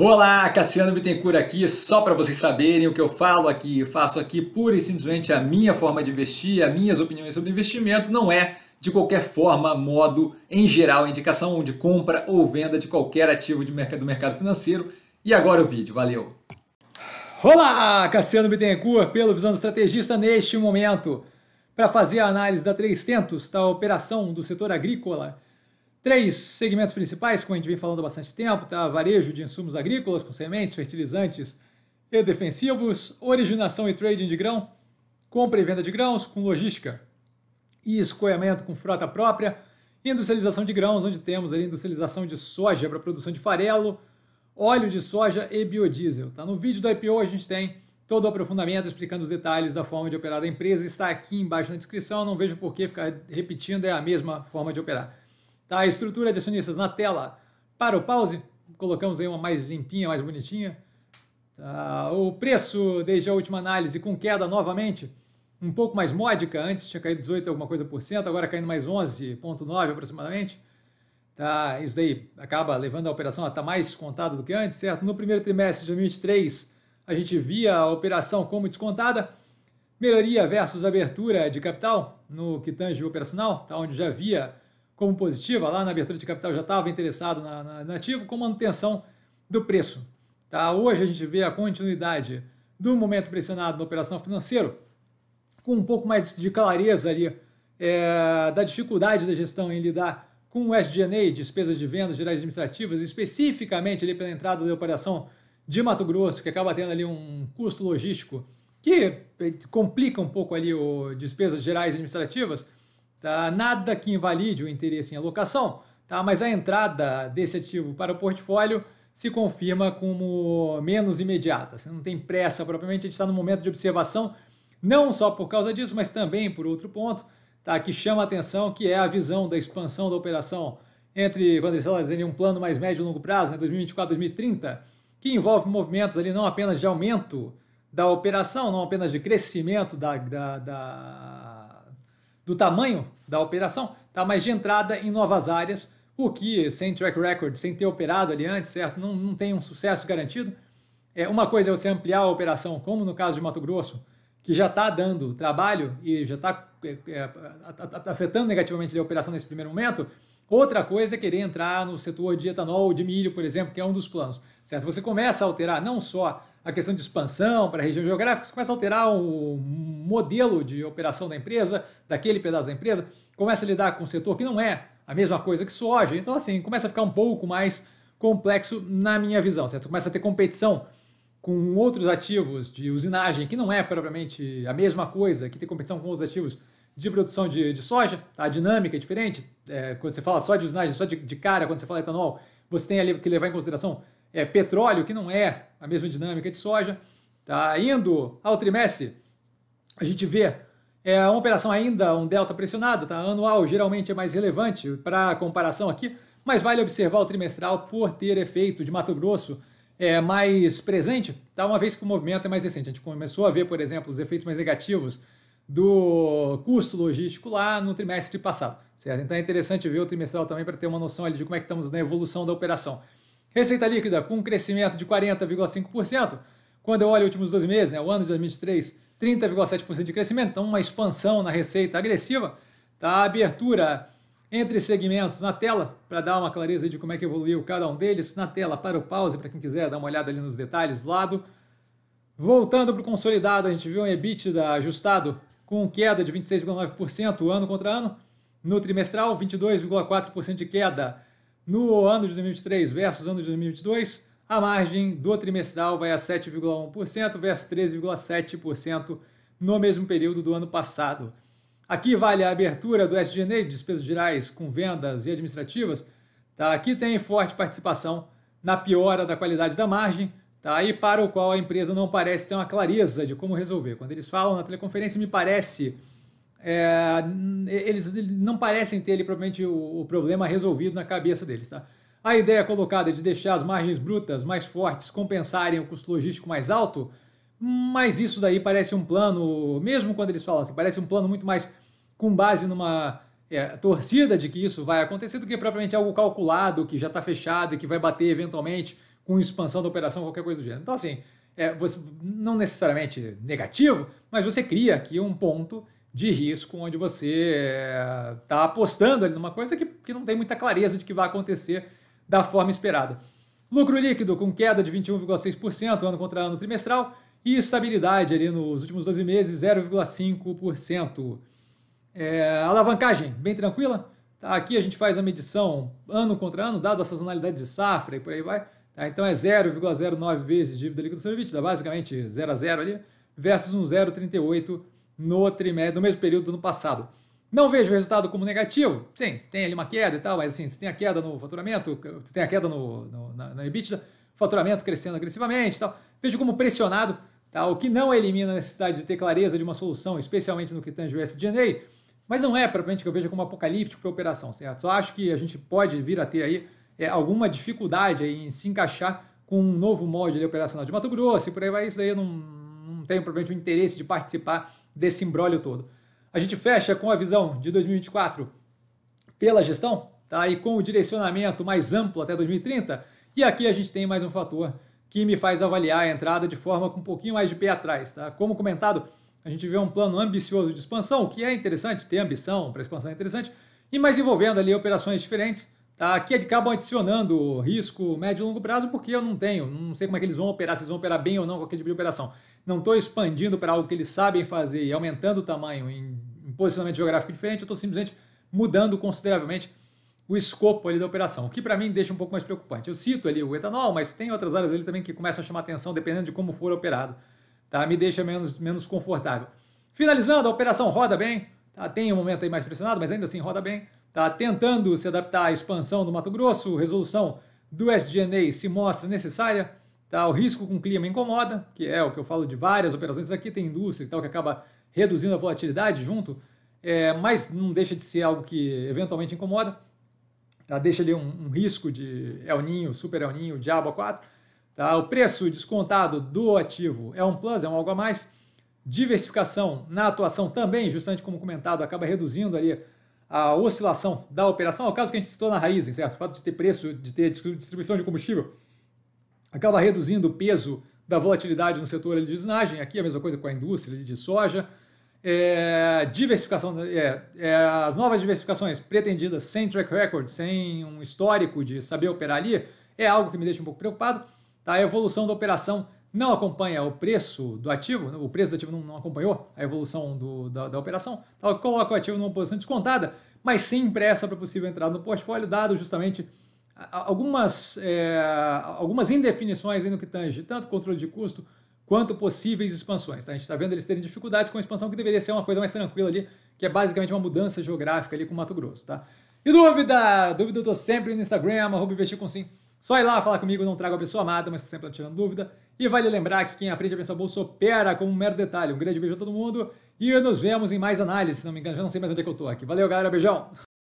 Olá, Cassiano Bittencourt aqui, só para vocês saberem o que eu falo aqui, eu faço aqui pura e simplesmente a minha forma de investir, as minhas opiniões sobre investimento, não é de qualquer forma, modo, em geral, indicação de compra ou venda de qualquer ativo de mercado, do mercado financeiro. E agora o vídeo, valeu! Olá, Cassiano Bittencourt, pelo Visão do Estrategista, neste momento, para fazer a análise da 300, da operação do setor agrícola, Três segmentos principais, como a gente vem falando há bastante tempo, tá? Varejo de insumos agrícolas, com sementes, fertilizantes e defensivos, originação e trading de grão, compra e venda de grãos, com logística e escoamento com frota própria, industrialização de grãos, onde temos ali industrialização de soja para produção de farelo, óleo de soja e biodiesel. Tá? No vídeo da IPO a gente tem todo o aprofundamento explicando os detalhes da forma de operar da empresa. Está aqui embaixo na descrição, não vejo por que ficar repetindo, é a mesma forma de operar. Tá a estrutura de acionistas na tela para o pause. Colocamos aí uma mais limpinha, mais bonitinha. Tá, o preço, desde a última análise, com queda novamente, um pouco mais módica. Antes tinha caído 18 alguma coisa por cento, agora caindo mais 11,9 aproximadamente. Tá, isso daí acaba levando a operação a estar tá mais descontada do que antes, certo? No primeiro trimestre de 2023, a gente via a operação como descontada. Melhoria versus abertura de capital no que tange operacional, tá? onde já havia como positiva, lá na abertura de capital já estava interessado na, na, no ativo, com manutenção do preço. Tá? Hoje a gente vê a continuidade do momento pressionado na operação financeira, com um pouco mais de clareza ali é, da dificuldade da gestão em lidar com o SG&A, despesas de vendas gerais administrativas, especificamente ali pela entrada da operação de Mato Grosso, que acaba tendo ali um custo logístico que complica um pouco ali o despesas gerais administrativas, Tá? Nada que invalide o interesse em alocação, tá? mas a entrada desse ativo para o portfólio se confirma como menos imediata. Você não tem pressa propriamente, a gente está no momento de observação, não só por causa disso, mas também por outro ponto tá? que chama a atenção, que é a visão da expansão da operação entre, quando eles falam em um plano mais médio e longo prazo, né, 2024, 2030, que envolve movimentos ali não apenas de aumento da operação, não apenas de crescimento da, da, da do tamanho da operação, tá? mas de entrada em novas áreas, o que sem track record, sem ter operado ali antes, certo? Não, não tem um sucesso garantido. É, uma coisa é você ampliar a operação, como no caso de Mato Grosso, que já está dando trabalho e já está é, é afetando negativamente a operação nesse primeiro momento. Outra coisa é querer entrar no setor de etanol, de milho, por exemplo, que é um dos planos. Certo? Você começa a alterar não só a questão de expansão para a região geográfica, você começa a alterar o modelo de operação da empresa, daquele pedaço da empresa, começa a lidar com um setor que não é a mesma coisa que soja. Então, assim, começa a ficar um pouco mais complexo na minha visão, certo? Você começa a ter competição com outros ativos de usinagem, que não é propriamente a mesma coisa que ter competição com outros ativos de produção de, de soja, tá? a dinâmica é diferente. É, quando você fala só de usinagem, só de, de cara, quando você fala etanol, você tem ali que levar em consideração é, petróleo, que não é a mesma dinâmica de soja. Tá? Indo ao trimestre, a gente vê é, uma operação ainda, um delta pressionado, tá? anual geralmente é mais relevante para comparação aqui, mas vale observar o trimestral por ter efeito de Mato Grosso é, mais presente, tá? uma vez que o movimento é mais recente. A gente começou a ver, por exemplo, os efeitos mais negativos do custo logístico lá no trimestre passado. Certo? Então é interessante ver o trimestral também para ter uma noção ali de como é que estamos na evolução da operação. Receita líquida com um crescimento de 40,5%. Quando eu olho os últimos 12 meses, né, o ano de 2023, 30,7% de crescimento, então uma expansão na receita agressiva. Tá? A abertura entre segmentos na tela, para dar uma clareza de como é que evoluiu cada um deles, na tela para o pause, para quem quiser dar uma olhada ali nos detalhes do lado. Voltando para o consolidado, a gente viu um EBITDA ajustado com queda de 26,9% ano contra ano. No trimestral, 22,4% de queda no ano de 2023 versus ano de 2022, a margem do trimestral vai a 7,1% versus 13,7% no mesmo período do ano passado. Aqui vale a abertura do SG&A, despesas gerais com vendas e administrativas. Tá? Aqui tem forte participação na piora da qualidade da margem, tá? e para o qual a empresa não parece ter uma clareza de como resolver. Quando eles falam na teleconferência, me parece é, eles não parecem ter ali, provavelmente, o, o, problema resolvido na cabeça deles. Tá? A ideia colocada de deixar as margens brutas mais fortes compensarem o custo logístico mais alto, mas isso daí parece um plano, mesmo quando eles falam assim, parece um plano muito mais com base numa é, torcida de que isso vai acontecer do que propriamente algo calculado, que já está fechado e que vai bater eventualmente com expansão da operação, qualquer coisa do gênero. Então, assim, é, você, não necessariamente negativo, mas você cria aqui um ponto de risco, onde você está eh, apostando ali numa coisa que, que não tem muita clareza de que vai acontecer da forma esperada. Lucro líquido com queda de 21,6% ano contra ano trimestral e estabilidade ali nos últimos 12 meses, 0,5%. É, eh, alavancagem, bem tranquila. Tá, aqui a gente faz a medição ano contra ano, dado a sazonalidade de safra e por aí vai. Tá, então é 0,09 vezes dívida líquida do dívida basicamente 0 a 0 ali, versus um 0,38 no trimestre, no mesmo período do ano passado. Não vejo o resultado como negativo. Sim, tem ali uma queda e tal, mas assim, se tem a queda no faturamento, se tem a queda no, no, na, na EBITDA, faturamento crescendo agressivamente e tal. Vejo como pressionado, tá? o que não elimina a necessidade de ter clareza de uma solução, especialmente no que tange o SG&A, mas não é propriamente que eu veja como apocalíptico para a operação, certo? Só acho que a gente pode vir a ter aí é, alguma dificuldade aí em se encaixar com um novo molde operacional de Mato Grosso e por aí vai. Isso aí eu não, não tenho propriamente o interesse de participar desse imbróglio todo. A gente fecha com a visão de 2024 pela gestão, tá? E com o direcionamento mais amplo até 2030. E aqui a gente tem mais um fator que me faz avaliar a entrada de forma com um pouquinho mais de pé atrás, tá? Como comentado, a gente vê um plano ambicioso de expansão, que é interessante, ter ambição para expansão é interessante, e mais envolvendo ali operações diferentes, tá? que acabam adicionando risco médio e longo prazo, porque eu não tenho, não sei como é que eles vão operar, se eles vão operar bem ou não com aquele tipo de operação não estou expandindo para algo que eles sabem fazer e aumentando o tamanho em, em posicionamento geográfico diferente, eu estou simplesmente mudando consideravelmente o escopo ali da operação, o que para mim deixa um pouco mais preocupante. Eu cito ali o etanol, mas tem outras áreas ali também que começam a chamar atenção dependendo de como for operado. Tá? Me deixa menos, menos confortável. Finalizando, a operação roda bem, tá? tem um momento aí mais pressionado, mas ainda assim roda bem. Tá? Tentando se adaptar à expansão do Mato Grosso, resolução do SGNA se mostra necessária. Tá? O risco com o clima incomoda, que é o que eu falo de várias operações aqui, tem indústria e tal, que acaba reduzindo a volatilidade junto, é, mas não deixa de ser algo que eventualmente incomoda. Tá? Deixa ali um, um risco de El Ninho, Super El Ninho, Diabo 4. Tá? O preço descontado do ativo é um plus, é um algo a mais. Diversificação na atuação também, justamente como comentado, acaba reduzindo ali a oscilação da operação. É o caso que a gente citou na raiz, certo? O fato de ter preço, de ter distribuição de combustível acaba reduzindo o peso da volatilidade no setor de usinagem, aqui a mesma coisa com a indústria de soja, é, diversificação, é, é, as novas diversificações pretendidas sem track record, sem um histórico de saber operar ali, é algo que me deixa um pouco preocupado. Tá? A evolução da operação não acompanha o preço do ativo, o preço do ativo não, não acompanhou a evolução do, da, da, operação, tá? então coloca o ativo numa posição descontada, mas sem pressa para possível entrar no portfólio, dado justamente algumas, é, algumas indefinições no que tange tanto controle de custo quanto possíveis expansões. Tá? A gente está vendo eles terem dificuldades com a expansão que deveria ser uma coisa mais tranquila ali, que é basicamente uma mudança geográfica ali com o Mato Grosso. Tá? E dúvida? Dúvida eu estou sempre no Instagram, arroba investir com sim. Só ir lá falar comigo, não trago a pessoa amada, mas sempre tá tirando dúvida. E vale lembrar que quem aprende a pensar bolsa opera como um mero detalhe. Um grande beijo a todo mundo e nos vemos em mais análises. Se não me engano, já não sei mais onde é que eu tô aqui. Valeu, galera. Beijão!